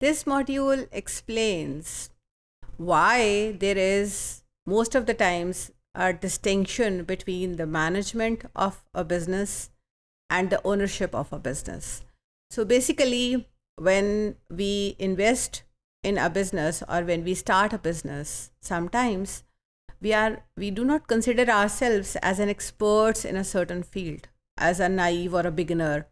This module explains why there is most of the times a distinction between the management of a business and the ownership of a business. So basically, when we invest in a business or when we start a business, sometimes we are we do not consider ourselves as an experts in a certain field, as a naive or a beginner.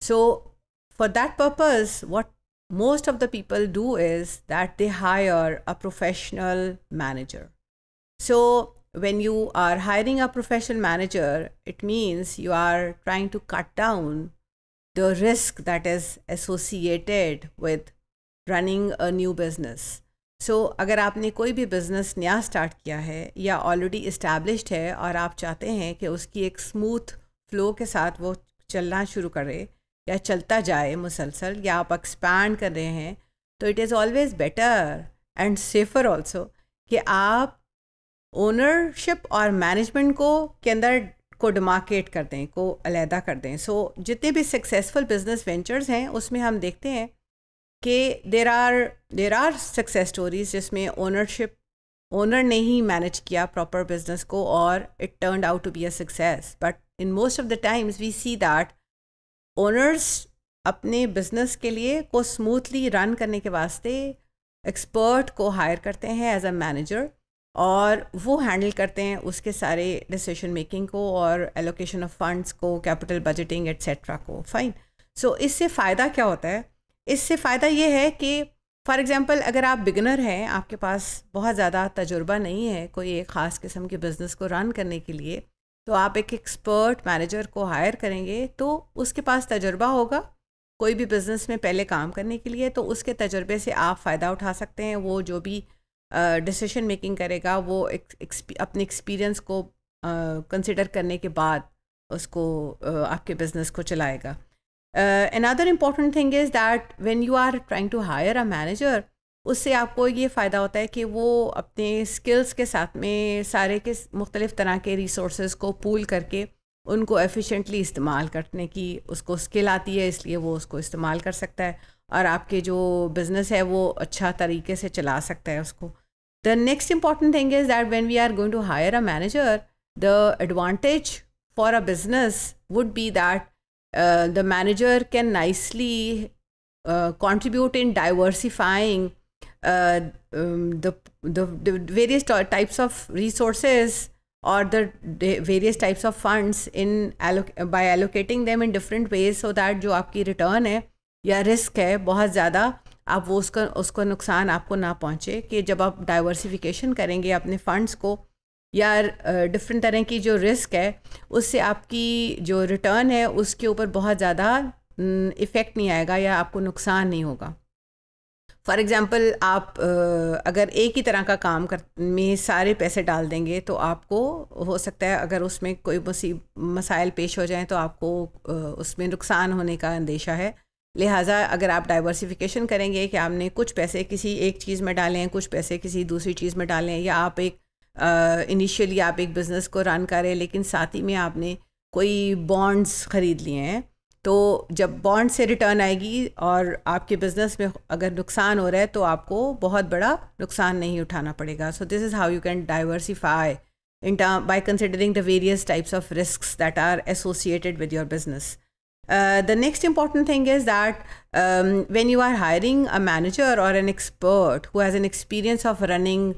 So for that purpose, what most of the people do is that they hire a professional manager. So when you are hiring a professional manager, it means you are trying to cut down the risk that is associated with running a new business. So so, अगर आपने कोई भी business नया start किया है या already established है और आप चाहते हैं कि उसकी एक स्मूथ फ्लो के साथ वो चलना शुरू करे या चलता जाए मुसलसल या आप एक्सपैंड कर रहे हैं तो it is always better and safer also कि आप ओनरशिप और मैनेजमेंट को के अंदर को डिमार्केट कर दें को अलहदा कर दें सो so, जितने भी सक्सेसफुल बिजनेस वेंचर्स हैं उसमें हम देखते हैं कि there are there are success stories जिसमें ओनरशिप ओनर ने ही मैनेज किया प्रॉपर बिजनेस को और it turn out to be a success but in most of the times we see that owners अपने बिजनेस के लिए को स्मूथली रन करने के वास्ते एक्सपर्ट को हायर करते हैं एज अ मैनेजर और वो हैंडल करते हैं उसके सारे डिसीजन मेकिंग को और एलोकेशन ऑफ फंड्स को कैपिटल बजटिंग एट्सेट्रा को फाइन सो so, इससे फ़ायदा क्या होता है इससे फ़ायदा ये है कि फॉर एग्जांपल अगर आप बिगनर हैं आपके पास बहुत ज़्यादा तजुर्बा नहीं है कोई एक ख़ास किस्म के बिज़नेस को रन करने के लिए तो आप एक एक्सपर्ट मैनेजर को हायर करेंगे तो उसके पास तजर्बा होगा कोई भी बिज़नेस में पहले काम करने के लिए तो उसके तजर्बे से आप फ़ायदा उठा सकते हैं वो जो भी डिसीशन uh, मेकिंग करेगा वो एक, अपने एक्सपीरियंस को कंसिडर uh, करने के बाद उसको uh, आपके बिजनेस को चलाएगा another important thing is that when you are trying to hire a manager उससे आपको ये फ़ायदा होता है कि वो अपने स्किल्स के साथ में सारे के मुख्तलिफ़ तरह के रिसोर्स को पूल करके उनको एफिशिएंटली इस्तेमाल करने की उसको स्किल आती है इसलिए वो उसको इस्तेमाल कर सकता है और आपके जो बिज़नेस है वो अच्छा तरीके से चला सकता है उसको the next important thing is that when we are going to hire a manager the advantage for a business would be that the manager can nicely contribute in diversifying uh, um, the, the, the various types of resources or the various types of funds in alloc- by allocating them in different ways so that जो आपकी return है या risk है बहुत ज़्यादा आप वो उसका उसको नुकसान आपको ना पहुँचे कि जब आप डाइवर्सिफिकेशन करेंगे अपने फंड्स को या डिफरेंट uh, तरह की जो रिस्क है उससे आपकी जो रिटर्न है उसके ऊपर बहुत ज़्यादा इफ़ेक्ट नहीं आएगा या आपको नुकसान नहीं होगा फॉर एग्ज़ाम्पल आप अगर एक ही तरह का काम कर में सारे पैसे डाल देंगे तो आपको हो सकता है अगर उसमें कोई मुसीब मसाइल पेश हो जाएं तो आपको उसमें नुकसान होने का अंदेशा है लिहाजा अगर आप डाइवर्सिफिकेशन करेंगे कि आपने कुछ पैसे किसी एक चीज़ में डालें कुछ पैसे किसी दूसरी चीज़ में डालें या आप एक इनिशियली आप एक बिज़नेस को रन करें लेकिन साथ ही में आपने कोई बॉन्ड्स ख़रीद लिए हैं तो जब बॉन्ड से रिटर्न आएगी और आपके बिजनेस में अगर नुकसान हो रहा है तो आपको बहुत बड़ा नुकसान नहीं उठाना पड़ेगा so this is how you can diversify in by considering the various types of risk that are associated with your business the next important thing is that when you are hiring a manager और an expert who has an experience of running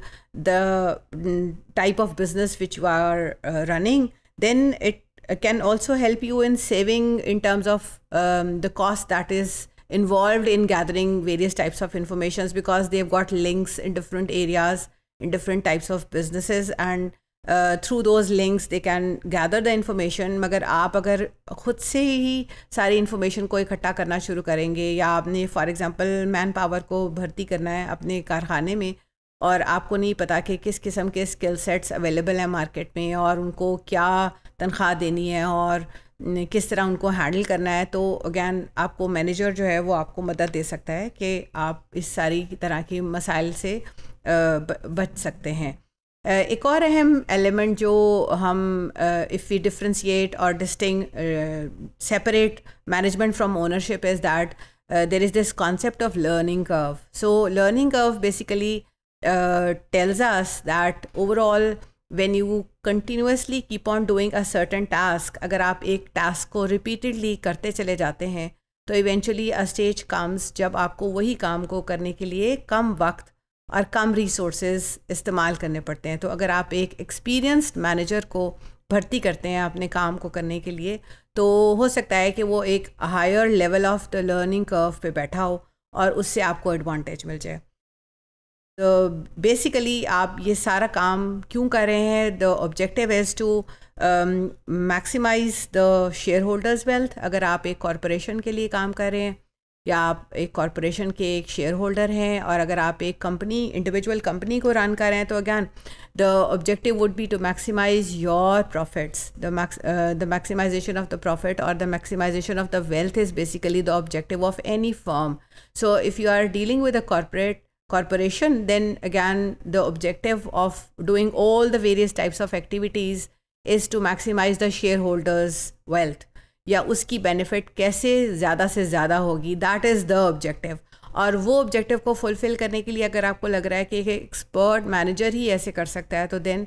the type of business which you are running then it can also help you in saving in terms of um, the cost that is involved in gathering various types of informations because they've got links in different areas in different types of businesses and uh, through those links they can gather the information मगर आप अगर ख़ुद से ही सारी information को इकट्ठा करना शुरू करेंगे या आपने फॉर एग्ज़ाम्पल मैन पावर को भर्ती करना है अपने कारखाने में और आपको नहीं पता कि किस किस्म के स्किल सेट्स अवेलेबल हैं मार्केट में और उनको क्या तनख्वाह देनी है और किस तरह उनको हैंडल करना है तो अगैन आपको मैनेजर जो है वो आपको मदद दे सकता है कि आप इस सारी तरह के मसाइल से बच सकते हैं एक और अहम एलिमेंट जो हम इफ़ वी डिफ्रेंशिएट और distinguish separate management from ownership is that there is this concept of learning curve so learning curve basically uh, tells us that overall when you continuously keep on doing a certain task अगर आप एक task को repeatedly करते चले जाते हैं तो eventually a stage comes जब आपको वही काम को करने के लिए कम वक्त और कम resources इस्तेमाल करने पड़ते हैं तो अगर आप एक experienced manager को भर्ती करते हैं अपने काम को करने के लिए तो हो सकता है कि वो एक higher level of the learning curve पे बैठा हो और उससे आपको एडवांटेज मिल जाए बेसिकली तो आप ये सारा काम क्यों कर रहे हैं the objective is to maximise the shareholders wealth अगर आप एक कॉरपोरेशन के लिए काम कर रहे हैं या आप एक कॉरपोरेशन के एक शेयर होल्डर हैं और अगर आप एक कंपनी इंडिविजुअल कंपनी को रन कर रहे हैं तो again the objective would be to maximise your profits the maximisation of the profit और the maximisation of the wealth is basically the objective of any firm so if you are dealing with a corporate corporation then again the objective of doing all the various types of activities is to maximize the shareholders wealth या उसकी benefit कैसे ज़्यादा से ज़्यादा होगी that is the objective और वो objective को फुलफ़िल करने के लिए अगर आपको लग रहा है कि एक एक्सपर्ट मैनेजर ही ऐसे कर सकता है तो then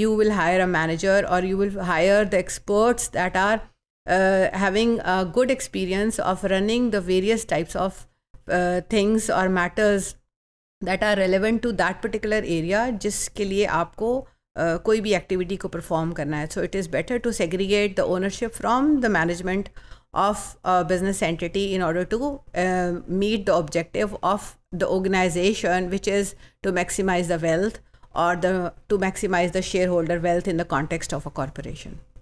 you will hire a manager और you will hire the experts that are having good experience of running the various types of things और matters that are relevant to that particular area जिसके लिए आपको uh, कोई भी activity को perform करना है so it is better to segregate the ownership from the management of business entity in order to meet the objective of the organisation which is to maximise the wealth और the to maximise the shareholder wealth in the context of a corporation